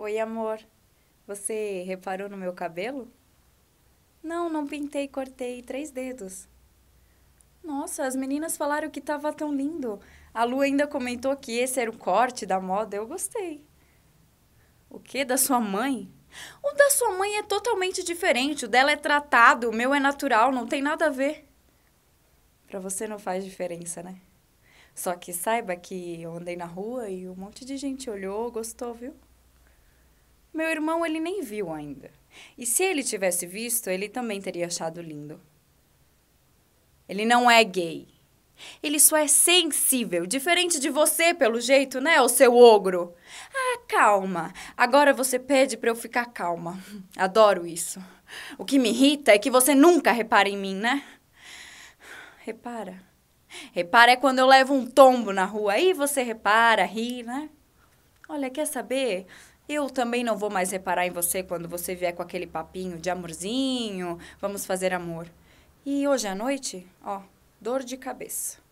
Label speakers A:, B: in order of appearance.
A: Oi, amor. Você reparou no meu cabelo? Não, não pintei, cortei três dedos. Nossa, as meninas falaram que tava tão lindo. A Lu ainda comentou que esse era o corte da moda. Eu gostei. O que da sua mãe? O da sua mãe é totalmente diferente. O dela é tratado, o meu é natural, não tem nada a ver. Para você não faz diferença, né? Só que saiba que eu andei na rua e um monte de gente olhou, gostou, viu? Meu irmão, ele nem viu ainda. E se ele tivesse visto, ele também teria achado lindo. Ele não é gay. Ele só é sensível, diferente de você, pelo jeito, né, o seu ogro? Ah, calma. Agora você pede para eu ficar calma. Adoro isso. O que me irrita é que você nunca repara em mim, né? Repara. Repara é quando eu levo um tombo na rua. Aí você repara, ri, né? Olha, quer saber? Eu também não vou mais reparar em você quando você vier com aquele papinho de amorzinho, vamos fazer amor. E hoje à noite, ó, dor de cabeça.